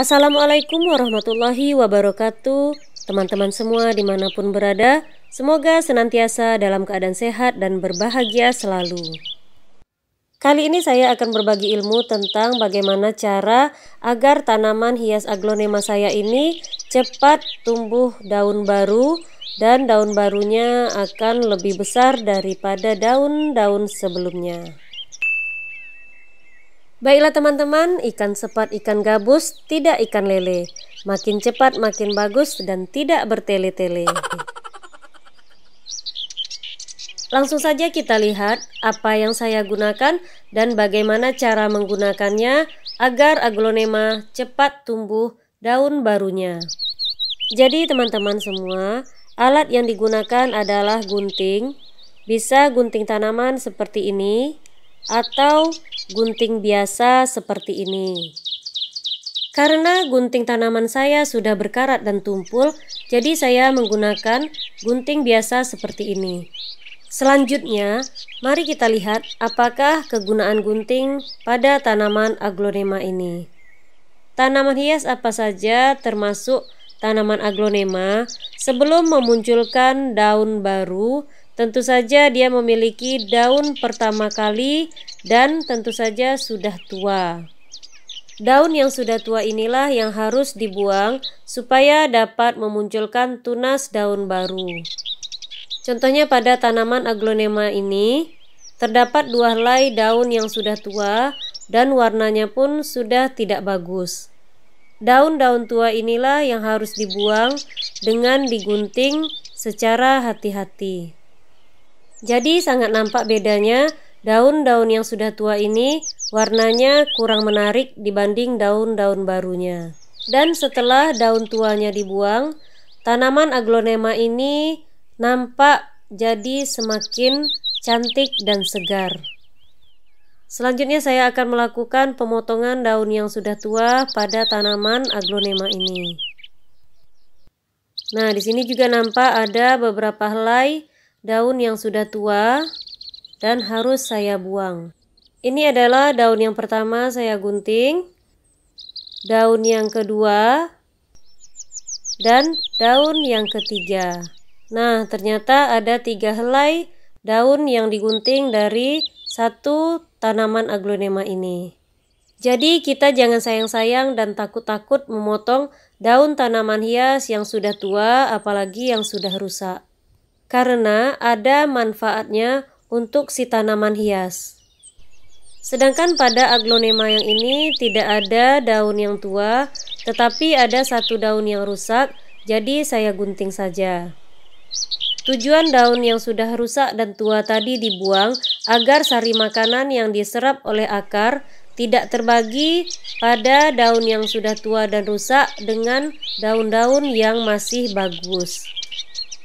Assalamualaikum warahmatullahi wabarakatuh Teman-teman semua dimanapun berada Semoga senantiasa dalam keadaan sehat dan berbahagia selalu Kali ini saya akan berbagi ilmu tentang bagaimana cara agar tanaman hias aglonema saya ini cepat tumbuh daun baru dan daun barunya akan lebih besar daripada daun-daun sebelumnya. Baiklah teman-teman, ikan sepat ikan gabus, tidak ikan lele. Makin cepat makin bagus dan tidak bertele-tele. Langsung saja kita lihat apa yang saya gunakan dan bagaimana cara menggunakannya agar aglonema cepat tumbuh daun barunya. Jadi teman-teman semua, alat yang digunakan adalah gunting. Bisa gunting tanaman seperti ini atau gunting biasa seperti ini. Karena gunting tanaman saya sudah berkarat dan tumpul, jadi saya menggunakan gunting biasa seperti ini. Selanjutnya, mari kita lihat apakah kegunaan gunting pada tanaman aglonema ini. Tanaman hias apa saja termasuk tanaman aglonema sebelum memunculkan daun baru Tentu saja dia memiliki daun pertama kali dan tentu saja sudah tua. Daun yang sudah tua inilah yang harus dibuang supaya dapat memunculkan tunas daun baru. Contohnya pada tanaman aglonema ini, terdapat dua helai daun yang sudah tua dan warnanya pun sudah tidak bagus. Daun-daun tua inilah yang harus dibuang dengan digunting secara hati-hati. Jadi sangat nampak bedanya daun-daun yang sudah tua ini warnanya kurang menarik dibanding daun-daun barunya. Dan setelah daun tuanya dibuang, tanaman aglonema ini nampak jadi semakin cantik dan segar. Selanjutnya saya akan melakukan pemotongan daun yang sudah tua pada tanaman aglonema ini. Nah, di sini juga nampak ada beberapa helai daun yang sudah tua dan harus saya buang. Ini adalah daun yang pertama saya gunting, daun yang kedua, dan daun yang ketiga. Nah, ternyata ada tiga helai daun yang digunting dari satu tanaman aglonema ini. Jadi kita jangan sayang-sayang dan takut-takut memotong daun tanaman hias yang sudah tua apalagi yang sudah rusak karena ada manfaatnya untuk si tanaman hias. Sedangkan pada aglonema yang ini tidak ada daun yang tua, tetapi ada satu daun yang rusak, jadi saya gunting saja. Tujuan daun yang sudah rusak dan tua tadi dibuang agar sari makanan yang diserap oleh akar tidak terbagi pada daun yang sudah tua dan rusak dengan daun-daun yang masih bagus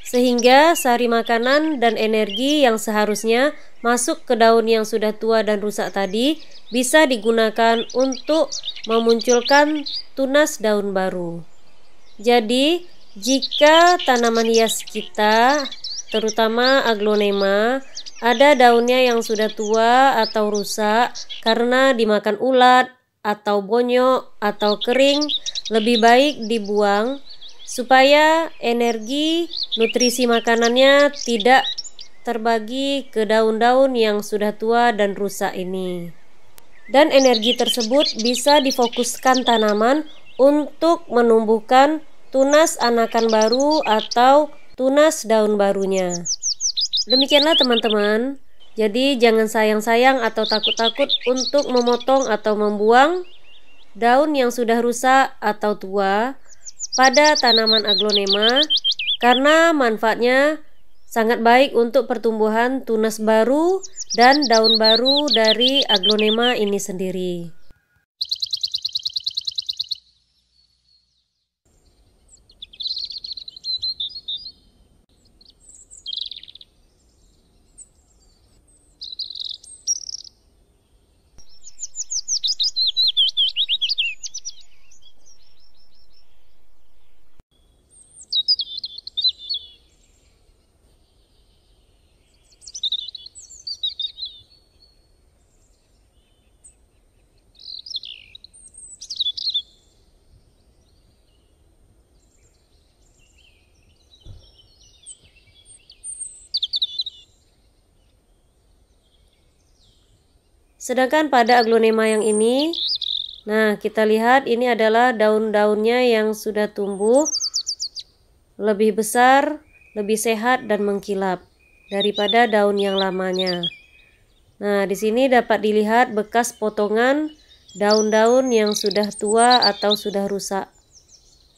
sehingga sari makanan dan energi yang seharusnya masuk ke daun yang sudah tua dan rusak tadi bisa digunakan untuk memunculkan tunas daun baru. Jadi, jika tanaman hias kita, terutama aglonema, ada daunnya yang sudah tua atau rusak karena dimakan ulat atau bonyok atau kering, lebih baik dibuang supaya energi nutrisi makanannya tidak terbagi ke daun-daun yang sudah tua dan rusak ini. Dan energi tersebut bisa difokuskan tanaman untuk menumbuhkan tunas anakan baru atau tunas daun barunya. Demikianlah teman-teman. Jadi jangan sayang-sayang atau takut-takut untuk memotong atau membuang daun yang sudah rusak atau tua pada tanaman aglonema karena manfaatnya sangat baik untuk pertumbuhan tunas baru dan daun baru dari aglonema ini sendiri. Sedangkan pada aglonema yang ini, nah kita lihat ini adalah daun-daunnya yang sudah tumbuh lebih besar, lebih sehat dan mengkilap daripada daun yang lamanya. Nah, di sini dapat dilihat bekas potongan daun-daun yang sudah tua atau sudah rusak.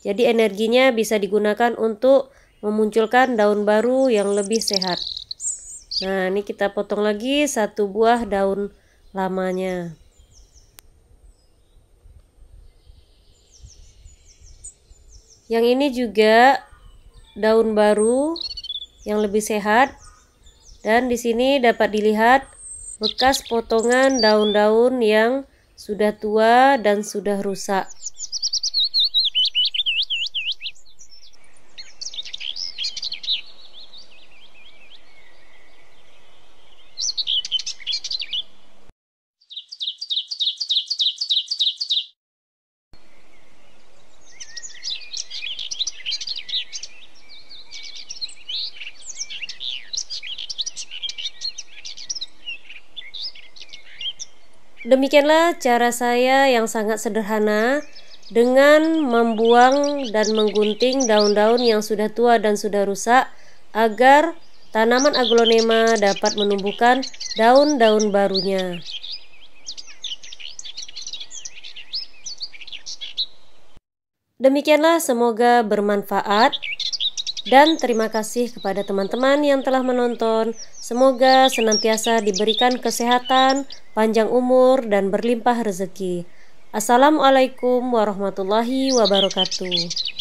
Jadi energinya bisa digunakan untuk memunculkan daun baru yang lebih sehat. Nah, ini kita potong lagi satu buah daun lamanya. Yang ini juga daun baru yang lebih sehat dan di sini dapat dilihat bekas potongan daun-daun yang sudah tua dan sudah rusak. Demikianlah cara saya yang sangat sederhana dengan membuang dan menggunting daun-daun yang sudah tua dan sudah rusak agar tanaman aglonema dapat menumbuhkan daun-daun barunya. Demikianlah semoga bermanfaat. Dan terima kasih kepada teman-teman yang telah menonton. Semoga senantiasa diberikan kesehatan, panjang umur, dan berlimpah rezeki. Assalamualaikum warahmatullahi wabarakatuh.